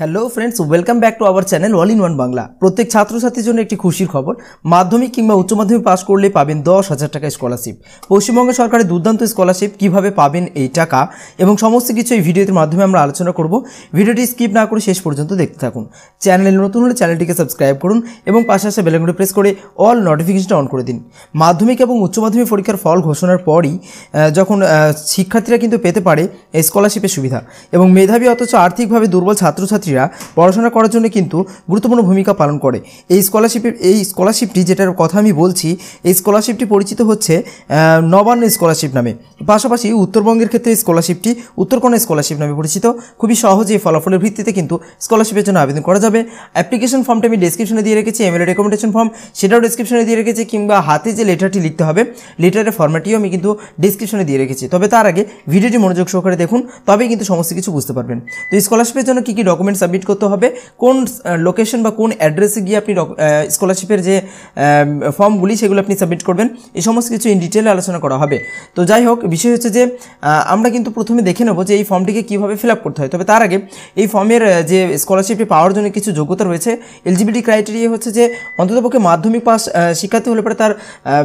hello friends welcome back to our channel all in one Bangla প্রত্যেক ছাত্রছাত্রীর জন্য একটি খুশির খবর মাধ্যমিক কিংবা উচ্চ মাধ্যমিক পাস করলে পাবেন দশ হাজার টাকা স্কলারশিপ পশ্চিমবঙ্গ সরকারের দুর্দান্ত স্কলারশিপ কিভাবে পাবেন এই টাকা এবং সমস্ত কিছু এই ভিডিওটির মাধ্যমে আমরা আলোচনা করব ভিডিওটি স্কিপ না করে শেষ পর্যন্ত দেখতে থাকুন চ্যানেলে নতুন হলে চ্যানেলটিকে সাবস্ক্রাইব করুন এবং পাশে আসা বেলাগুলি প্রেস করে অল নোটিফিকেশনটা অন করে দিন মাধ্যমিক এবং উচ্চ মাধ্যমিক পরীক্ষার ফল ঘোষণার পরই যখন শিক্ষার্থীরা কিন্তু পেতে পারে স্কলারশিপের সুবিধা এবং মেধাবী অথচ আর্থিকভাবে দুর্বল ছাত্রছাত্রী ছাত্রছাত্রীরা পড়াশোনা করার জন্য কিন্তু গুরুত্বপূর্ণ ভূমিকা পালন করে এই স্কলারশিপের এই স্কলারশিপটি যেটার কথা আমি বলছি এই স্কলারশিপটি পরিচিত হচ্ছে নবান্ন স্কলারশিপ নামে পাশাপাশি উত্তরবঙ্গের ক্ষেত্রে স্কলারশিপটি উত্তরকন্যা স্কলারশিপ নামে পরিচিত খুবই সহজে ফলাফলের ভিত্তিতে কিন্তু স্কলারশিপের জন্য আবেদন করা যাবে অ্যাপ্লিকেশন ফর্মটা আমি ডিসক্রিপশনে দিয়ে রেখেছি এমএলএ রেকমেন্ডেশন ফর্ম সেটাও ডিসক্রিপশনে দিয়ে রেখেছি কিংবা হাতে যে লেটারটি লিখতে হবে লেটারের ফর্ম্যাটটিও আমি কিন্তু ডিসক্রিপশনে দিয়ে রেখেছি তবে তার আগে ভিডিওটি মনোযোগ সহকারে দেখুন তবেই কিন্তু সমস্ত কিছু বুঝতে পারবেন তো স্কলারশিপের জন্য কী কী ডকুমেন্ট ডকুমেন্ট সাবমিট করতে হবে কোন লোকেশন বা কোন অ্যাড্রেসে গিয়ে আপনি স্কলারশিপের যে ফর্মগুলি সেগুলো আপনি সাবমিট করবেন এই সমস্ত কিছু ইন ডিটেলে আলোচনা করা হবে তো যাই হোক বিষয় হচ্ছে যে আমরা কিন্তু প্রথমে দেখে নেব যে এই ফর্মটিকে কীভাবে ফিল করতে হয় তবে তার আগে এই ফর্মের যে স্কলারশিপটি পাওয়ার জন্য কিছু যোগ্যতা রয়েছে এলজিবিটি ক্রাইটেরিয়া হচ্ছে যে অন্ততপক্ষে মাধ্যমিক পাস শিক্ষার্থী হলে পরে তার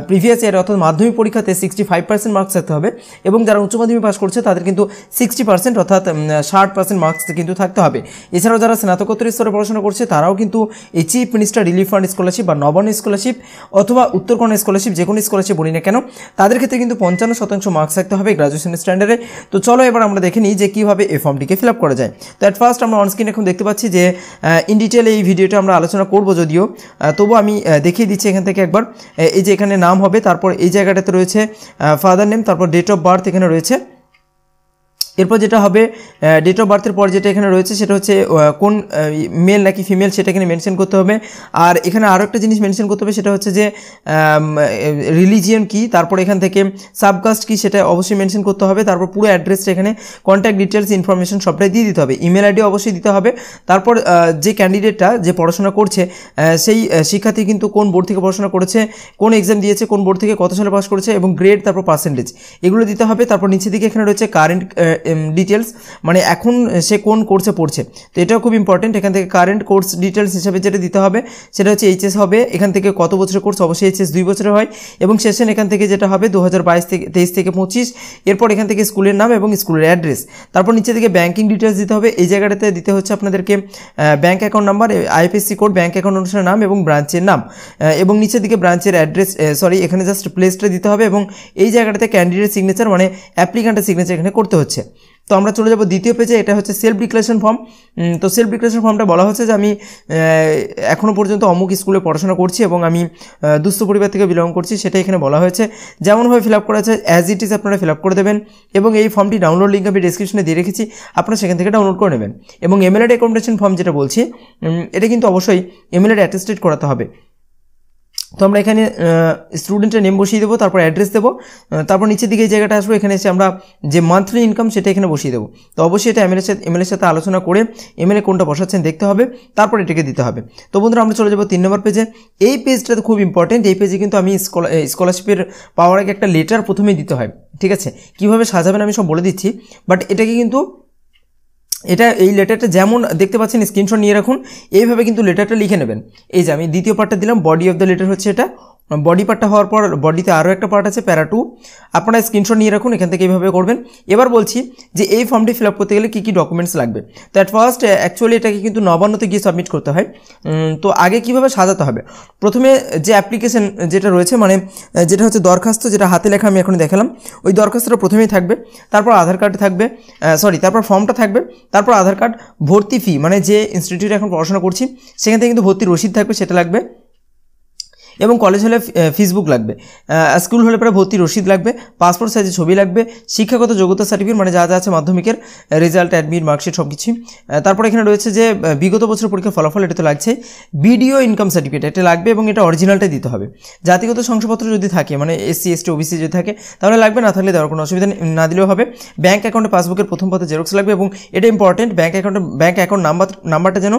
প্রিভিয়াস ইয়ার অর্থাৎ মাধ্যমিক পরীক্ষাতে সিক্সটি ফাইভ পার্সেন্ট মার্কস থাকতে হবে এবং যারা উচ্চ মাধ্যমিক পাস করছে তাদের কিন্তু সিক্সটি পার্সেন্ট অর্থাৎ ষাট পার্সেন্ট মার্কস কিন্তু থাকতে হবে এছাড়াও যারা স্নাতকোত্তর স্তরে পড়াশোনা করছে তারাও কিন্তু এই chief minister relief fund scholarship বা নবান্ন স্কলারশিপ অথবা উত্তরকর্ণ স্কলারশিপ যে কোনো স্কলারশিপ বলি না কেন তাদের ক্ষেত্রে কিন্তু পঞ্চান্ন শতাংশ মার্কস থাকতে হবে গ্রাজুয়েশন স্ট্যান্ডার্ডে তো চলো এবার আমরা দেখে নিই যে কীভাবে এই ফর্মটিকে ফিল আপ করা যায় তো অ্যাট ফার্স্ট আমরা অনস্ক্রিন এখন দেখতে পাচ্ছি যে ইন ডিটেল এই ভিডিওটা আমরা আলোচনা করব যদিও তবু আমি দেখিয়ে দিচ্ছি এখান থেকে একবার এই যে এখানে নাম হবে তারপর এই জায়গাটাতে রয়েছে ফাদার নেম তারপর ডেট অফ বার্থ এখানে রয়েছে এরপর যেটা হবে ডেট অফ বার্থের পর যেটা এখানে রয়েছে সেটা হচ্ছে কোন মেল নাকি ফিমেল সেটা এখানে মেনশন করতে হবে আর এখানে আরও একটা জিনিস মেনশন করতে হবে সেটা হচ্ছে যে রিলিজিয়ন কি তারপর এখান থেকে সাবকাস্ট কি সেটা অবশ্যই মেনশন করতে হবে তারপর পুরো অ্যাড্রেসটা এখানে কন্ট্যাক্ট ডিটেলস ইনফরমেশন সবটাই দিয়ে দিতে হবে ইমেল আইডি অবশ্যই দিতে হবে তারপর যে ক্যান্ডিডেটটা যে পড়াশোনা করছে সেই শিক্ষার্থী কিন্তু কোন বোর্ড থেকে পড়াশোনা করেছে কোন এক্সাম দিয়েছে কোন বোর্ড থেকে কত সালে পাস করেছে এবং গ্রেড তারপর পার্সেন্টেজ এগুলো দিতে হবে তারপর নিচে দিকে এখানে রয়েছে কারেন্ট ডিটেলস মানে এখন সে কোন কোর্সে পড়ছে তো এটাও খুব ইম্পর্টেন্ট এখান থেকে কারেন্ট কোর্স ডিটেলস হিসাবে যেটা দিতে হবে সেটা হচ্ছে এইচএস হবে এখান থেকে কত বছরের কোর্স অবশ্যই এইচএস দুই বছরের হয় এবং সেশন এখান থেকে যেটা হবে দু হাজার বাইশ থেকে তেইশ থেকে পঁচিশ এরপর এখান থেকে স্কুলের নাম এবং স্কুলের অ্যাড্রেস তারপর নিচে থেকে ব্যাঙ্কিং ডিটেলস দিতে হবে এই জায়গাটাতে দিতে হচ্ছে আপনাদেরকে bank account number IFSC code bank account অনুষ্ঠানের নাম এবং ব্রাঞ্চের নাম এবং নিচের দিকে ব্রাঞ্চের অ্যাড্রেস সরি এখানে জাস্ট প্লেসটা দিতে হবে এবং এই জায়গাটাতে ক্যান্ডিডেট সিগনেচার মানে অ্যাপ্লিকান্টের সিগনেচার এখানে করতে হচ্ছে তো আমরা চলে যাব দ্বিতীয় পেজে এটা হচ্ছে সেলফ ডিক্লারেশন ফর্ম তো সেলফ ডিক্লারেশন ফর্মটা বলা হচ্ছে যে আমি এখনও পর্যন্ত অমুক স্কুলে পড়াশোনা করছি এবং আমি দুস্থ পরিবার থেকে বিলং করছি সেটা এখানে বলা হয়েছে যেমনভাবে ফিল আপ করা আছে অ্যাজ ইট ইজ আপনারা ফিল আপ করে দেবেন এবং এই ফর্মটি ডাউনলোড লিঙ্ক আমি ডিসক্রিপশনে দিয়ে রেখেছি আপনারা সেখান থেকে ডাউনলোড করে নেবেন এবং এমএলএড অ্যাকোমোডেশন ফর্ম যেটা বলছি এটা কিন্তু অবশ্যই এমএলএড অ্যাটেস্টেড করাতে হবে তো আমরা এখানে স্টুডেন্টের নেম বসিয়ে দেবো তারপর অ্যাড্রেস দেবো তারপর নিচের দিকে এই জায়গাটা আসবো এখানে এসে আমরা যে মান্থলি ইনকাম সেটা এখানে বসিয়ে দেবো তো অবশ্যই এটা এমএলএর সাথে এমএলএর সাথে আলোচনা করে এমএলএ কোনটা বসাচ্ছেন দেখতে হবে তারপর এটাকে দিতে হবে তো বন্ধুরা আমরা চলে যাবো তিন নম্বর পেজে এই পেজটা খুব ইম্পর্টেন্ট এই পেজে কিন্তু আমি স্কলারশিপের পাওয়ার আগে একটা লেটার প্রথমেই দিতে হয় ঠিক আছে কিভাবে সাজাবেন আমি সব বলে দিচ্ছি বাট এটাকে কিন্তু এটা এই লেটারটা যেমন দেখতে পাচ্ছেন স্ক্রিনশট নিয়ে রাখুন এইভাবে কিন্তু লেটারটা লিখে নেবেন এই যে আমি দ্বিতীয় পার্টটা দিলাম বডি অফ দ্য লেটার হচ্ছে এটা বডি মানে পার্টটা হওয়ার পর বডিতে আরও একটা পার্ট আছে প্যারা টু আপনারা স্ক্রিনশট নিয়ে রাখুন এখান থেকে এইভাবে করবেন এবার বলছি যে এই ফর্মটি ফিল করতে গেলে কী কী ডকুমেন্টস লাগবে তো অ্যাট ফার্স্ট অ্যাকচুয়ালি এটাকে কিন্তু নবান্নতে গিয়ে সাবমিট করতে হয় তো আগে কিভাবে সাজাতে হবে প্রথমে যে অ্যাপ্লিকেশন যেটা রয়েছে মানে যেটা হচ্ছে দরখাস্ত যেটা হাতে লেখা আমি এখন দেখালাম ওই দরখাস্তটা প্রথমেই থাকবে তারপর আধার কার্ড থাকবে সরি তারপর ফর্মটা থাকবে তারপর আধার কার্ড ভর্তি ফি মানে যে ইনস্টিটিউটে এখন পড়াশোনা করছি সেখান থেকে কিন্তু ভর্তি রসিদ থাকবে সেটা লাগবে এবং কলেজ হলে ফেসবুক লাগবে স্কুল হলে পরে ভর্তি রসিদ লাগবে পাসপোর্ট সাইজের ছবি লাগবে শিক্ষাগত যোগ্যতা সার্টিফিকেট মানে যা যা আছে মাধ্যমিকের রেজাল্ট অ্যাডমিট মার্কশিট সব কিছুই তারপর এখানে রয়েছে যে বিগত বছর পরীক্ষার ফলাফল এটা তো লাগছে বিডিও ইনকাম সার্টিফিকেট এটা লাগবে এবং এটা অরিজিনালটাই দিতে হবে জাতিগত শংসাপত্র যদি থাকে মানে এসসি এসটি ওবিসি যদি থাকে তাহলে লাগবে না থাকলে দেওয়ার কোনো অসুবিধা না দিলেও হবে ব্যাঙ্ক অ্যাকাউন্টে পাসবুকের প্রথম পথে জেরক্স লাগবে এবং এটা ইম্পর্টেন্ট ব্যাঙ্ক অ্যাকাউন্টে ব্যাঙ্ক অ্যাকাউন্ট নাম্বার নাম্বারটা যেন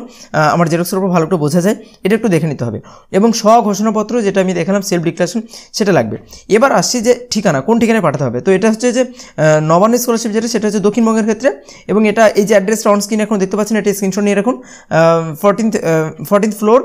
আমার জেরক্সের উপর ভালো করে বোঝা যায় এটা একটু দেখে নিতে হবে এবং স্বঘোষণাপত্র কাগজপত্র যেটা আমি দেখালাম সেলফ ডিক্লারেশন সেটা লাগবে এবার আসছি যে ঠিকানা কোন ঠিকানায় পাঠাতে হবে তো এটা হচ্ছে যে নবান্ন স্কলারশিপ যেটা সেটা হচ্ছে দক্ষিণবঙ্গের ক্ষেত্রে এবং এটা এই যে অ্যাড্রেসটা অন স্ক্রিন এখন দেখতে পাচ্ছেন এটা স্ক্রিনশট নিয়ে রাখুন fourteenth fourteenth floor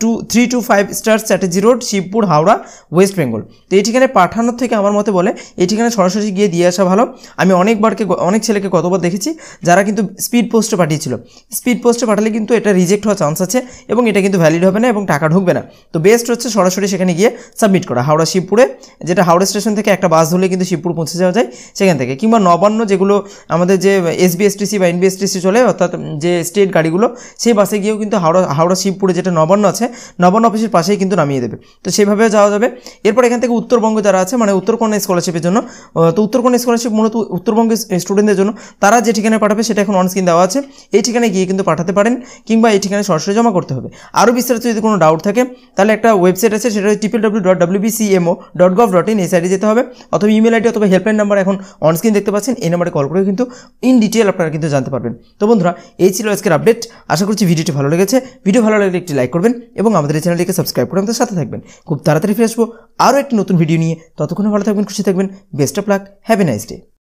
two three two five star strategy road Shibpur Howrah west Bengal তো এই ঠিকানায় পাঠানোর থেকে আমার মতে বলে এই ঠিকানা সরাসরি গিয়ে দিয়ে আসা ভালো আমি অনেকবারকে অনেক ছেলেকে কতবার দেখেছি যারা কিন্তু স্পিড পোস্টে পাঠিয়েছিল স্পিড পোস্টে পাঠালে কিন্তু এটা রিজেক্ট হওয়ার চান্স আছে এবং এটা কিন্তু ভ্যালিড হবে না এবং টাকা ঢুকবে না তো বেস্ট হচ্ছে হচ্ছে সরাসরি সেখানে গিয়ে সাবমিট করা হাওড়া শিবপুরে যেটা হাওড়া স্টেশন থেকে একটা বাস ধরলে কিন্তু শিবপুর পৌঁছে যাওয়া যায় সেখান থেকে কিংবা নবান্ন যেগুলো আমাদের যে এসবিএসটিসি বা এনবিএসটিসি চলে অর্থাৎ যে স্টেট গাড়িগুলো সেই বাসে গিয়েও কিন্তু হাওড়া হাওড়া শিবপুরে যেটা নবান্ন আছে নবান্ন অফিসের পাশেই কিন্তু নামিয়ে দেবে তো সেভাবে যাওয়া যাবে এরপর এখান থেকে উত্তরবঙ্গ যারা আছে মানে উত্তরকন্যা স্কলারশিপের জন্য তো উত্তরকন্যা স্কলারশিপ মূলত উত্তরবঙ্গের স্টুডেন্টদের জন্য তারা যে ঠিকানায় পাঠাবে সেটা এখন অনস্ক্রিন দেওয়া আছে এই ঠিকানায় গিয়ে কিন্তু পাঠাতে পারেন কিংবা এই ঠিকানায় সরাসরি জমা করতে হবে আরও বিস্তারিত যদি কোনো ডাউট থাকে তাহলে একটা ওয়েব ওয়েবসাইট আছে সেটা হচ্ছে triple W dot WBCMO dot gov dot in এই সাইডে যেতে হবে অথবা ইমেল আইডি অথবা হেল্পলাইন নাম্বার এখন অনস্ক্রিন দেখতে পাচ্ছেন এই নাম্বারে কল করে কিন্তু ইন ডিটেল আপনারা কিন্তু জানতে পারবেন তো বন্ধুরা এই ছিল আজকের আপডেট আশা করছি ভিডিওটি ভালো লেগেছে ভিডিও ভালো লাগলে একটি লাইক করবেন এবং আমাদের এই চ্যানেলটিকে সাবস্ক্রাইব করে আমাদের সাথে থাকবেন খুব তাড়াতাড়ি ফিরে আসবো আরও একটি নতুন ভিডিও নিয়ে ততক্ষণে ভালো থাকবেন খুশি থাকবেন best of luck have a nice day